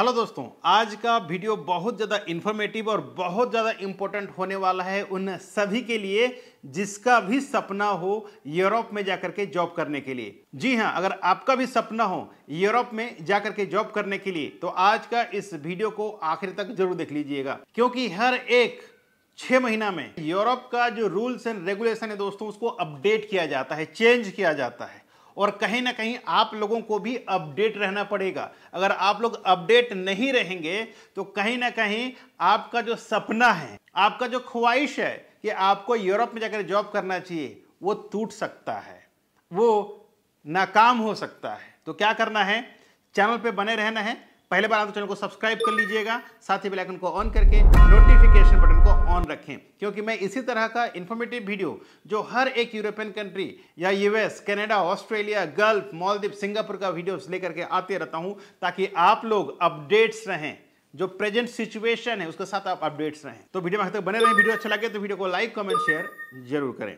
hello दोस्तों आज का वीडियो बहुत ज़्यादा इन्फॉर्मेटिव और बहुत ज़्यादा इम्पोर्टेंट होने वाला है उन सभी के लिए जिसका भी सपना हो यूरोप में जाकर के जॉब करने के लिए जी हाँ अगर आपका भी सपना हो यूरोप में जाकर के जॉब करने के लिए तो आज का इस वीडियो को आखिर तक जरूर देख लीजिएगा क्योंकि हर एक छः महीना में यूरोप का जो रूल्स एंड रेगुलेशन है दोस्तों उसको अपडेट किया जाता है चेंज किया जाता है और कहीं ना कहीं आप लोगों को भी अपडेट रहना पड़ेगा अगर आप लोग अपडेट नहीं रहेंगे तो कहीं ना कहीं आपका जो सपना है आपका जो ख्वाहिश है कि आपको यूरोप में जाकर जॉब करना चाहिए वो टूट सकता है वो नाकाम हो सकता है तो क्या करना है चैनल पे बने रहना है पहले बार आप तो चैनल को सब्सक्राइब कर लीजिएगा साथ ही बेल आइकन को ऑन करके नोटिफिकेशन बटन ऑन रखें क्योंकि मैं इसी तरह का इंफॉर्मेटिव वीडियो जो हर एक यूरोपियन कंट्री या US Canada Australia Gulf Maldives Singapore का वीडियोस लेकर के आते रहता हूं ताकि आप लोग अपडेट्स रहें जो प्रेजेंट सिचुएशन है उसके साथ आप अपडेट्स रहें तो वीडियो में तक बने रहें वीडियो अच्छा लगे तो वीडियो को लाइक कमेंट शेयर जरूर करें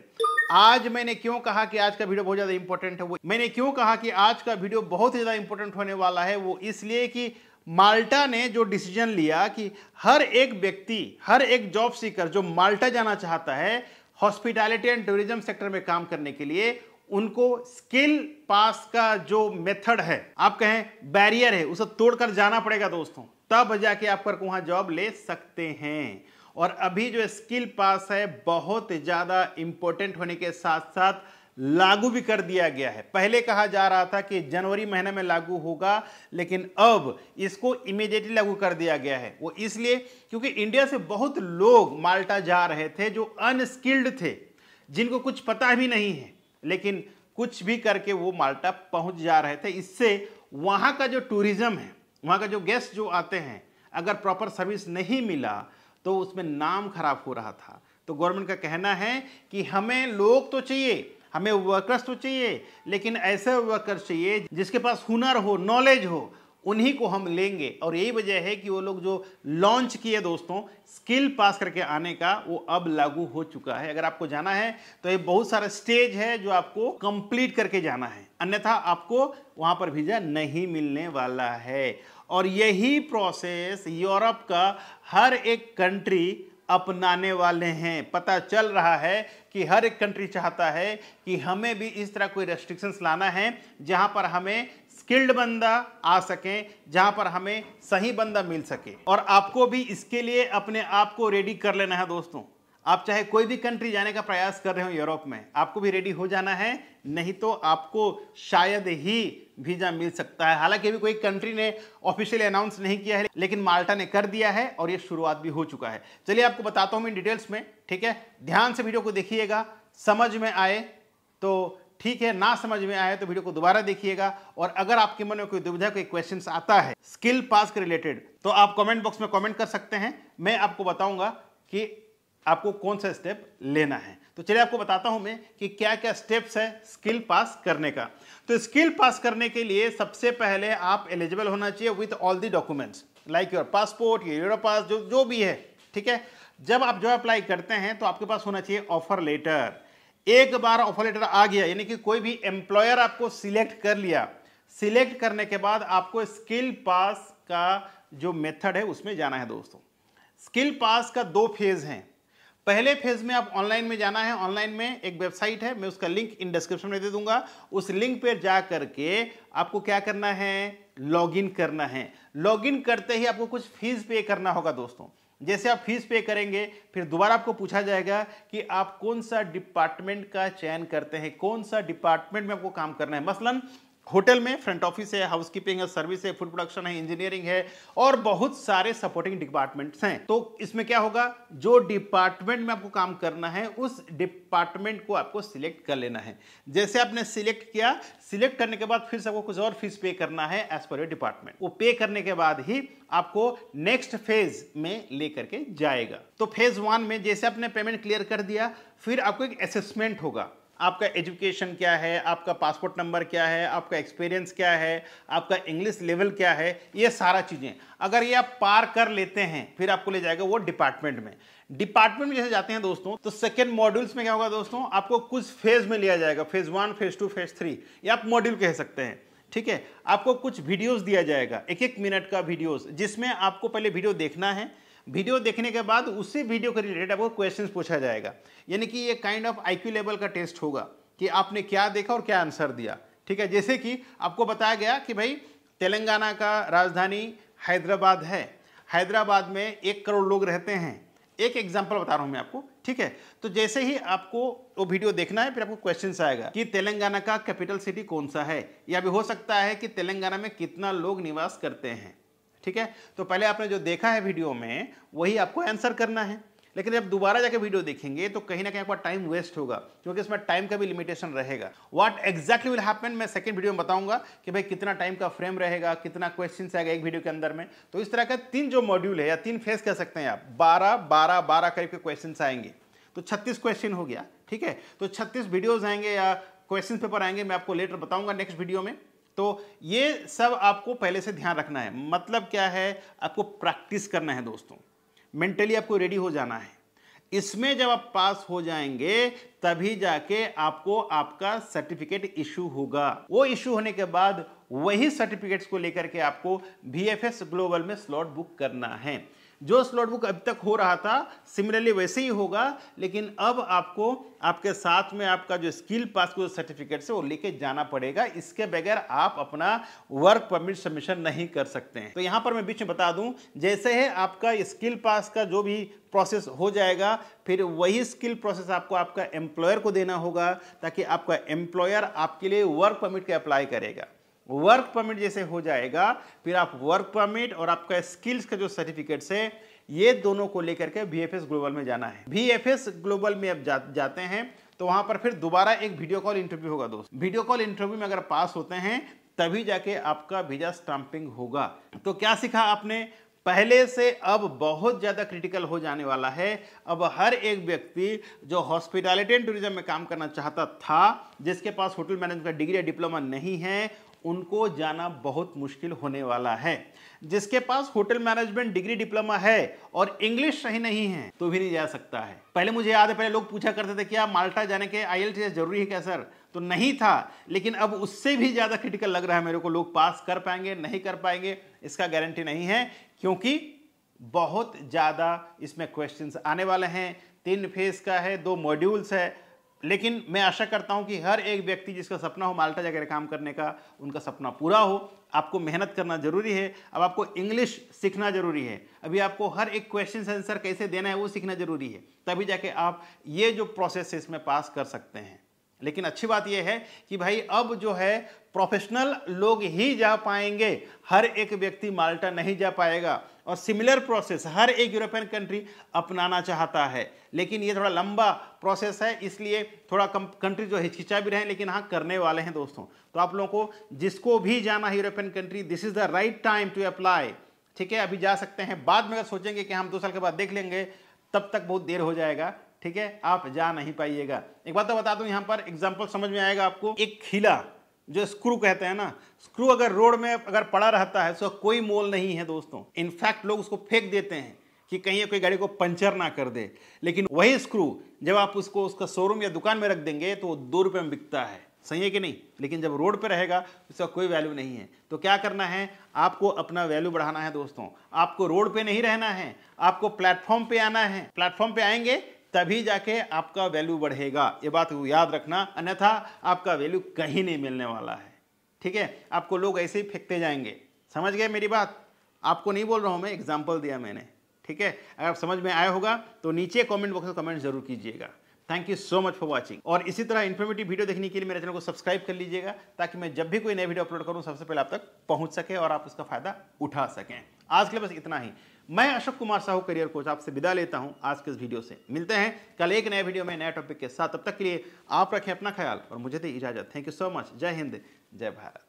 आज मैंने क्यों कहा कि आज का वीडियो बहुत ज़्यादा इंपॉर्टेंट है वो मैंने क्यों कहा कि आज का वीडियो बहुत ही ज़्यादा इंपॉर्टेंट होने वाला है वो इसलिए कि माल्टा ने जो डिसीजन लिया कि हर एक व्यक्ति हर एक जॉब सीकर जो माल्टा जाना चाहता है हॉस्पिटैलिटी एंड टूरिज्म सेक्टर में काम करने के लिए उनको स्किल पास का जो मेथड है आप कहें बैरियर है उसे तोड़कर जाना पड़ेगा दोस्तों तब जाके आप कर वहाँ जॉब ले सकते हैं और अभी जो स्किल पास है बहुत ज़्यादा इम्पोर्टेंट होने के साथ साथ लागू भी कर दिया गया है पहले कहा जा रहा था कि जनवरी महीने में लागू होगा लेकिन अब इसको इमीडिएटली लागू कर दिया गया है वो इसलिए क्योंकि इंडिया से बहुत लोग माल्टा जा रहे थे जो अनस्किल्ड थे जिनको कुछ पता भी नहीं है लेकिन कुछ भी करके वो माल्टा पहुंच जा रहे थे इससे वहाँ का जो टूरिज़्म है वहाँ का जो गेस्ट जो आते हैं अगर प्रॉपर सर्विस नहीं मिला तो उसमें नाम खराब हो रहा था तो गवर्नमेंट का कहना है कि हमें लोग तो चाहिए हमें वर्कर्स तो चाहिए लेकिन ऐसे वर्कर्स चाहिए जिसके पास हुनर हो नॉलेज हो उन्हीं को हम लेंगे और यही वजह है कि वो लोग जो लॉन्च किए दोस्तों स्किल पास करके आने का वो अब लागू हो चुका है अगर आपको जाना है तो ये बहुत सारा स्टेज है जो आपको कंप्लीट करके जाना है अन्यथा आपको वहाँ पर वीज़ा नहीं मिलने वाला है और यही प्रोसेस यूरोप का हर एक कंट्री अपनाने वाले हैं पता चल रहा है कि हर एक कंट्री चाहता है कि हमें भी इस तरह कोई रेस्ट्रिक्शंस लाना है जहां पर हमें स्किल्ड बंदा आ सके जहां पर हमें सही बंदा मिल सके और आपको भी इसके लिए अपने आप को रेडी कर लेना है दोस्तों आप चाहे कोई भी कंट्री जाने का प्रयास कर रहे हो यूरोप में आपको भी रेडी हो जाना है नहीं तो आपको शायद ही वीजा मिल सकता है हालांकि अभी कोई कंट्री ने ऑफिशियली अनाउंस नहीं किया है लेकिन माल्टा ने कर दिया है और ये शुरुआत भी हो चुका है चलिए आपको बताता हूँ मैं डिटेल्स में ठीक है ध्यान से वीडियो को देखिएगा समझ में आए तो ठीक है ना समझ में आए तो वीडियो को दोबारा देखिएगा और अगर आपके मन में कोई दुविधा कोई क्वेश्चन आता है स्किल पास के रिलेटेड तो आप कमेंट बॉक्स में कमेंट कर सकते हैं मैं आपको बताऊंगा कि आपको कौन सा स्टेप लेना है तो चलिए आपको बताता हूं मैं कि क्या क्या स्टेप्स है स्किल पास करने का तो स्किल पास करने के लिए सबसे पहले आप एलिजिबल होना चाहिए with all the documents like your passport your pass जो जो भी है ठीक है जब आप जो अप्लाई करते हैं तो आपके पास होना चाहिए ऑफर लेटर एक बार ऑफर लेटर आ गया यानी कि कोई भी एम्प्लॉयर आपको सिलेक्ट कर लिया सिलेक्ट करने के बाद आपको स्किल पास का जो मेथड है उसमें जाना है दोस्तों स्किल पास का दो फेज हैं पहले फेज में आप ऑनलाइन में जाना है ऑनलाइन में एक वेबसाइट है मैं उसका लिंक इन डिस्क्रिप्शन में दे दूंगा उस लिंक पर जा करके आपको क्या करना है लॉगिन करना है लॉगिन करते ही आपको कुछ फीस पे करना होगा दोस्तों जैसे आप फीस पे करेंगे फिर दोबारा आपको पूछा जाएगा कि आप कौन सा डिपार्टमेंट का चयन करते हैं कौन सा डिपार्टमेंट में आपको काम करना है मसलन होटल में फ्रंट ऑफिस है हाउसकीपिंग है सर्विस है फूड प्रोडक्शन है इंजीनियरिंग है और बहुत सारे सपोर्टिंग डिपार्टमेंट्स हैं तो इसमें क्या होगा जो डिपार्टमेंट में आपको काम करना है उस डिपार्टमेंट को आपको सिलेक्ट कर लेना है जैसे आपने सिलेक्ट किया सिलेक्ट करने के बाद फिर से आपको कुछ और फीस पे करना है एज पर योर डिपार्टमेंट वो पे करने के बाद ही आपको नेक्स्ट फेज में लेकर के जाएगा तो फेज वन में जैसे आपने पेमेंट क्लियर कर दिया फिर आपको एक असेसमेंट होगा आपका एजुकेशन क्या है आपका पासपोर्ट नंबर क्या है आपका एक्सपीरियंस क्या है आपका इंग्लिश लेवल क्या है ये सारा चीज़ें अगर ये आप पार कर लेते हैं फिर आपको ले जाएगा वो डिपार्टमेंट में डिपार्टमेंट में जैसे जाते हैं दोस्तों तो सेकेंड मॉड्यूल्स में क्या होगा दोस्तों आपको कुछ फेज में लिया जाएगा phase one phase two phase three ये आप मॉड्यूल कह सकते हैं ठीक है आपको कुछ वीडियोस दिया जाएगा एक एक मिनट का वीडियोस जिसमें आपको पहले वीडियो देखना है वीडियो देखने के बाद उसी वीडियो के रिलेटेड आपको क्वेश्चन पूछा जाएगा यानी कि ये काइंड ऑफ आई लेवल का टेस्ट होगा कि आपने क्या देखा और क्या आंसर दिया ठीक है जैसे कि आपको बताया गया कि भाई तेलंगाना का राजधानी हैदराबाद है हैदराबाद में एक करोड़ लोग रहते हैं एक एग्जाम्पल बता रहा हूँ मैं आपको ठीक है तो जैसे ही आपको वो वीडियो देखना है फिर आपको क्वेश्चन आएगा कि तेलंगाना का कैपिटल सिटी कौन सा है या भी हो सकता है कि तेलंगाना में कितना लोग निवास करते हैं ठीक है तो पहले आपने जो देखा है वीडियो में वही आपको आंसर करना है लेकिन जब दोबारा जाके वीडियो देखेंगे तो कहीं ना कहीं आपका टाइम वेस्ट होगा क्योंकि इसमें टाइम का भी लिमिटेशन रहेगा व्हाट एग्जैक्टली विल हैपन मैं सेकंड वीडियो में बताऊंगा कि भाई कितना टाइम का फ्रेम रहेगा कितना क्वेश्चन आएगा एक वीडियो के अंदर में तो इस तरह का तीन जो मॉड्यूल है या तीन फेज कह सकते हैं आप बारह बारह बारह करीब के क्वेश्चन आएंगे तो छत्तीस क्वेश्चन हो गया ठीक है तो छत्तीस वीडियोज आएंगे या क्वेश्चन पेपर आएंगे मैं आपको लेटर बताऊंगा नेक्स्ट वीडियो में तो ये सब आपको पहले से ध्यान रखना है मतलब क्या है आपको प्रैक्टिस करना है दोस्तों मेंटली आपको रेडी हो जाना है इसमें जब आप पास हो जाएंगे तभी जाके आपको आपका सर्टिफिकेट इशू होगा वो इशू होने के बाद वही सर्टिफिकेट्स को लेकर के आपको बी ग्लोबल में स्लॉट बुक करना है जो स्लॉट बुक अब तक हो रहा था सिमिलरली वैसे ही होगा लेकिन अब आपको आपके साथ में आपका जो स्किल पास को सर्टिफिकेट से वो लेके जाना पड़ेगा इसके बगैर आप अपना वर्क परमिट सबमिशन नहीं कर सकते हैं तो यहाँ पर मैं बीच में बता दूँ जैसे है आपका स्किल पास का जो भी प्रोसेस हो जाएगा फिर वही स्किल प्रोसेस आपको आपका एम्प्लॉयर को देना होगा ताकि आपका एम्प्लॉयर आपके लिए वर्क परमिट के अप्लाई करेगा वर्क परमिट जैसे हो जाएगा फिर आप वर्क परमिट और आपका स्किल्स का जो सर्टिफिकेट्स है ये दोनों को लेकर के बी ग्लोबल में जाना है बी ग्लोबल में अब जा, जाते हैं तो वहां पर फिर दोबारा एक वीडियो कॉल इंटरव्यू होगा दोस्त वीडियो कॉल इंटरव्यू में अगर पास होते हैं तभी जाके आपका वीजा स्टम्पिंग होगा तो क्या सीखा आपने पहले से अब बहुत ज़्यादा क्रिटिकल हो जाने वाला है अब हर एक व्यक्ति जो हॉस्पिटैलिटी एंड टूरिज्म में काम करना चाहता था जिसके पास होटल मैनेजमेंट का डिग्री या डिप्लोमा नहीं है उनको जाना बहुत मुश्किल होने वाला है जिसके पास होटल मैनेजमेंट डिग्री डिप्लोमा है और इंग्लिश सही नहीं है तो भी नहीं जा सकता है पहले मुझे याद है पहले लोग पूछा करते थे क्या माल्टा जाने के आई जरूरी है क्या सर तो नहीं था लेकिन अब उससे भी ज़्यादा क्रिटिकल लग रहा है मेरे को लोग पास कर पाएंगे नहीं कर पाएंगे इसका गारंटी नहीं है क्योंकि बहुत ज़्यादा इसमें क्वेश्चंस आने वाले हैं तीन फेज का है दो मॉड्यूल्स है लेकिन मैं आशा करता हूं कि हर एक व्यक्ति जिसका सपना हो माल्टा जाकर काम करने का उनका सपना पूरा हो आपको मेहनत करना ज़रूरी है अब आपको इंग्लिश सीखना ज़रूरी है अभी आपको हर एक क्वेश्चन आंसर कैसे देना है वो सीखना ज़रूरी है तभी जाके आप ये जो प्रोसेस है इसमें पास कर सकते हैं लेकिन अच्छी बात यह है कि भाई अब जो है प्रोफेशनल लोग ही जा पाएंगे हर एक व्यक्ति माल्टा नहीं जा पाएगा और सिमिलर प्रोसेस हर एक यूरोपियन कंट्री अपनाना चाहता है लेकिन ये थोड़ा लंबा प्रोसेस है इसलिए थोड़ा कम कंट्री जो हिचकिचा भी रहे लेकिन हाँ करने वाले हैं दोस्तों तो आप लोगों को जिसको भी जाना है European country this is the right time to apply ठीक है अभी जा सकते हैं बाद में अगर सोचेंगे कि हम दो साल के बाद देख लेंगे तब तक बहुत देर हो जाएगा ठीक है आप जा नहीं पाइएगा एक बात तो बता दूं यहाँ पर एग्जाम्पल समझ में आएगा आपको एक खिला जो स्क्रू कहते हैं ना स्क्रू अगर रोड में अगर पड़ा रहता है उसका कोई मोल नहीं है दोस्तों इनफैक्ट लोग उसको फेंक देते हैं कि कहीं कोई गाड़ी को पंचर ना कर दे लेकिन वही स्क्रू जब आप उसको उसका शोरूम या दुकान में रख देंगे तो वो दो रुपये में बिकता है सही है कि नहीं लेकिन जब रोड पर रहेगा उसका कोई वैल्यू नहीं है तो क्या करना है आपको अपना वैल्यू बढ़ाना है दोस्तों आपको रोड पे नहीं रहना है आपको प्लेटफॉर्म पे आना है प्लेटफॉर्म पे आएंगे तभी जाके आपका वैल्यू बढ़ेगा ये बात को याद रखना अन्यथा आपका वैल्यू कहीं नहीं मिलने वाला है ठीक है आपको लोग ऐसे ही फेंकते जाएंगे समझ गए मेरी बात आपको नहीं बोल रहा हूँ मैं एग्जाम्पल दिया मैंने ठीक है अगर आप समझ में आया होगा तो नीचे कमेंट बॉक्स में कमेंट जरूर कीजिएगा thank you so much for watching और इसी तरह इन्फॉर्मेटिव वीडियो देखने के लिए मेरे चैनल को सब्सक्राइब कर लीजिएगा ताकि मैं जब भी कोई नया वीडियो अपलोड करूँ सबसे पहले आप तक पहुँच सके और आप उसका फायदा उठा सकें आज के लिए बस इतना ही मैं अशोक कुमार साहू करियर कोच आपसे विदा लेता हूं आज के इस वीडियो से मिलते हैं कल एक नए वीडियो में नए टॉपिक के साथ तब तक के लिए आप रखें अपना ख्याल और मुझे दे इजाजत थैंक यू सो मच जय हिंद जय भारत